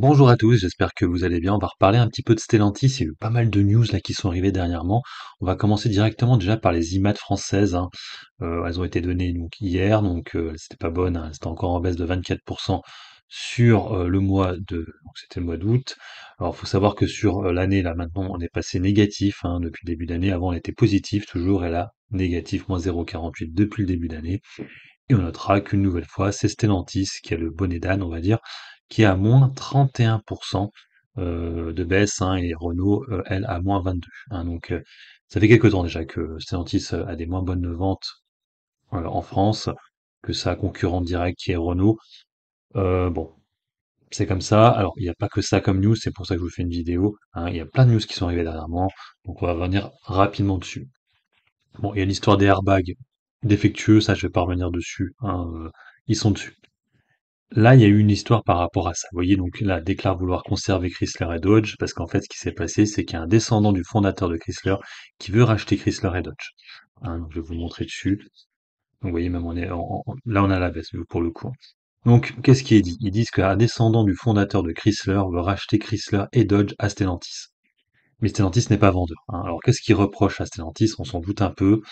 Bonjour à tous, j'espère que vous allez bien. On va reparler un petit peu de Stellantis. Il y a eu pas mal de news là qui sont arrivées dernièrement. On va commencer directement déjà par les IMAT françaises. Hein. Euh, elles ont été données donc hier, donc c'était euh, pas bonne. Hein. encore en baisse de 24% sur euh, le mois de c'était le mois d'août. Alors faut savoir que sur l'année là maintenant on est passé négatif hein, depuis le début d'année. Avant on était positif toujours et là négatif moins 0,48 depuis le début d'année. Et on notera qu'une nouvelle fois, c'est Stellantis qui a le bonnet d'âne, on va dire, qui est à moins 31% euh, de baisse, hein, et Renault, euh, elle, à moins 22%. Hein. donc euh, ça fait quelques temps déjà que Stellantis a des moins bonnes ventes en France que sa concurrente directe qui est Renault. bon, c'est comme ça. Alors, il n'y a pas que ça comme news, c'est pour ça que je vous fais une vidéo. Hein. Il y a plein de news qui sont arrivées dernièrement, donc on va revenir rapidement dessus. Bon, il y a l'histoire des airbags défectueux, ça je vais pas revenir dessus. Ils sont dessus. Là, il y a eu une histoire par rapport à ça. Vous voyez, donc là, déclare vouloir conserver Chrysler et Dodge, parce qu'en fait, ce qui s'est passé, c'est qu'il y a un descendant du fondateur de Chrysler qui veut racheter Chrysler et Dodge. Hein, je vais vous montrer dessus. vous voyez, même on est là, on a la baisse pour le coup. Donc, qu'est-ce qui est dit Ils disent qu'un descendant du fondateur de Chrysler veut racheter Chrysler et Dodge à Stellantis. Mais Stellantis n'est pas vendeur. Hein. Alors qu'est-ce qu'il reproche à Stellantis On s'en doute un peu.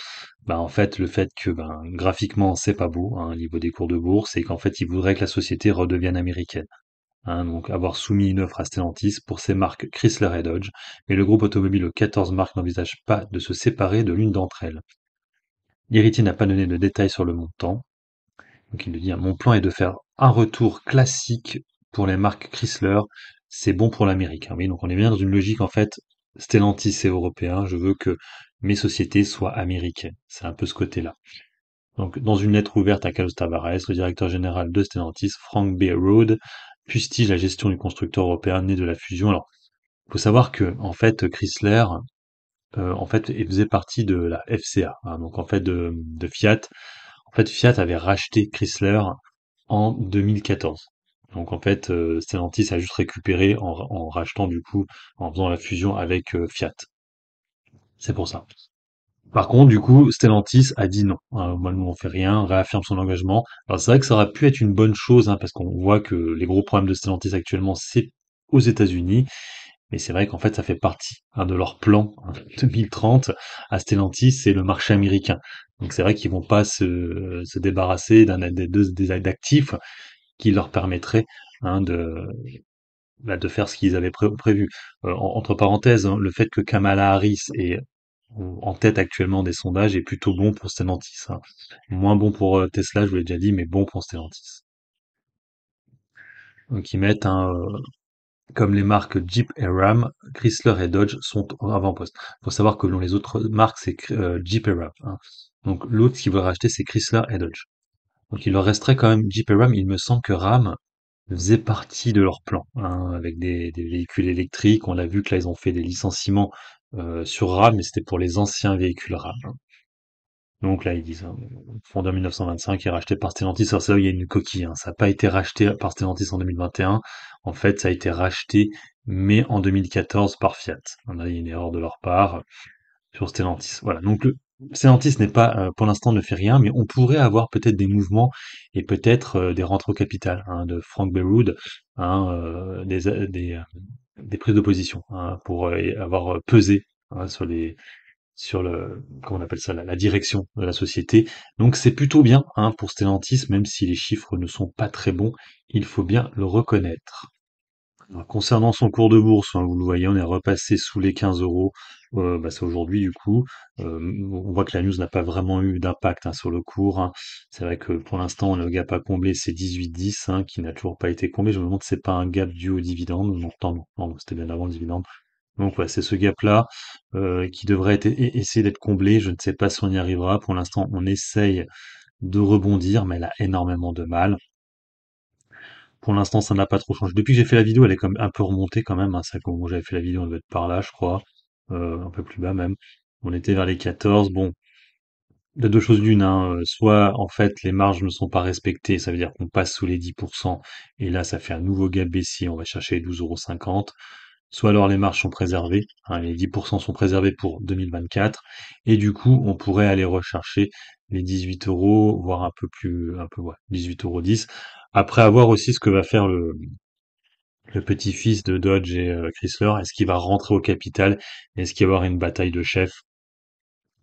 Bah, en fait, le fait que ben, graphiquement, c'est pas beau, hein, au niveau des cours de bourse, et qu'en fait, il voudrait que la société redevienne américaine. Hein. donc avoir soumis une offre à Stellantis pour ses marques Chrysler et Dodge, mais le groupe automobile aux 14 marques n'envisage pas de se séparer de l'une d'entre elles. L'héritier n'a pas donné de détails sur le montant. Donc il nous dit Mon plan est de faire un retour classique pour les marques Chrysler, c'est bon pour l'Amérique. donc on est bien dans une logique en fait Stellantis est européen, je veux que mes sociétés soient américaines. C'est un peu ce côté-là. Donc, dans une lettre ouverte à Carlos Tavares, le directeur général de Stellantis, Frank B. Road, fustige la gestion du constructeur européen né de la fusion. Alors, faut savoir que, en fait, Chrysler, euh, en fait, il faisait partie de la FCA, hein. donc en fait de, de, Fiat. En fait, Fiat avait racheté Chrysler en 2014. Donc en fait, euh, Stellantis a juste récupéré en, rachetant du coup, en faisant la fusion avec euh, Fiat. C'est pour ça. Par contre, du coup, Stellantis a dit non. Au hein, moi, nous, on fait rien, réaffirme son engagement. Alors c'est vrai que ça aurait pu être une bonne chose, hein, parce qu'on voit que les gros problèmes de Stellantis actuellement, c'est aux États-Unis. Mais c'est vrai qu'en fait, ça fait partie hein, de leur plan 2030 à Stellantis, c'est le marché américain. Donc c'est vrai qu'ils vont pas se, se débarrasser d'un des deux des actifs qui leur permettrait hein, de, bah, de faire ce qu'ils avaient prévu. Euh, entre parenthèses, hein, le fait que Kamala Harris est en tête actuellement des sondages est plutôt bon pour Stellantis. Hein. Moins bon pour euh, Tesla, je vous l'ai déjà dit, mais bon pour Stellantis. Donc ils mettent euh, comme les marques Jeep et Ram, Chrysler et Dodge sont en avant-poste. Il faut savoir que dans les autres marques, c'est Jeep et Ram. Donc l'autre qui veut racheter, c'est Chrysler et Dodge. Donc il leur resterait quand même Jeep et Ram. Il me semble que Ram faisait partie de leur plan, hein, avec des, véhicules électriques. On l'a vu que là, ils ont fait des licenciements euh, sur Ram, mais c'était pour les anciens véhicules Ram. Donc là, ils disent, hein, fondé en 1925 est racheté par Stellantis. Alors c'est là où il y a une coquille. Hein. Ça n'a pas été racheté par Stellantis en 2021. En fait, ça a été racheté, mais en 2014 par Fiat. Là, il y a une erreur de leur part sur Stellantis. Voilà. Donc le, Stellantis n'est pas, euh, pour l'instant ne fait rien, mais on pourrait avoir peut-être des mouvements et peut-être, euh, des rentrées au capital, hein, de Frank Berhoud, hein, euh, des prises d'opposition hein, pour, avoir, pesé, sur les sur le comment on appelle ça? La direction de la société. Donc c'est plutôt bien, pour Stellantis, même si les chiffres ne sont pas très bons, il faut bien le reconnaître. Euh, concernant son cours de bourse, hein, vous le voyez, on est repassé sous les 15 euros. Euh, bah, c'est aujourd'hui du coup. Euh, on voit que la news n'a pas vraiment eu d'impact hein, sur le cours. Hein. C'est vrai que pour l'instant, le gap à combler, c'est 18,10 qui n'a toujours pas été comblé. Je me demande si c'est pas un gap dû au dividende. Non, non, non, c'était bien avant le dividende. Donc voilà, c'est ce gap-là qui devrait être, essayer d'être comblé. Je ne sais pas si on y arrivera. Pour l'instant, on essaye de rebondir, mais elle a énormément de mal. Pour l'instant, ça n'a pas trop changé. Depuis que j'ai fait la vidéo, elle est comme un peu remontée quand même. Ça, hein, j'avais fait la vidéo, on devait être par là, je crois. Euh, un peu plus bas même. On était vers les 14. Bon, il a deux choses d'une. Hein, euh, soit, en fait, les marges ne sont pas respectées. Ça veut dire qu'on passe sous les 10%. Et là, ça fait un nouveau gap baissier. On va chercher 12,50€ soit alors les marges sont préservées, hein, les 10% sont préservés pour 2024, et du coup on pourrait aller rechercher les 18 euros, voire un peu plus, un peu 18 euros 10. Après avoir aussi ce que va faire le, le petit-fils de Dodge et euh, Chrysler, est-ce qu'il va rentrer au capital Est-ce qu'il va y avoir une bataille de chefs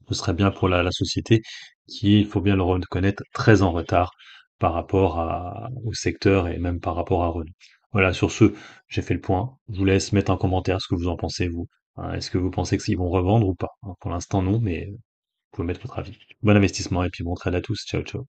Ce serait bien pour la, société qui, il faut bien le reconnaître, très en retard par rapport à, au secteur et même par rapport à Renault. Voilà, sur ce, j'ai fait le point. Je vous laisse mettre un commentaire ce que vous en pensez, vous. Hein, est-ce que vous pensez qu'ils vont revendre ou pas hein, Pour l'instant, non, mais euh, pouvez mettre votre avis. Bon investissement et puis bon trade à tous. Ciao, ciao.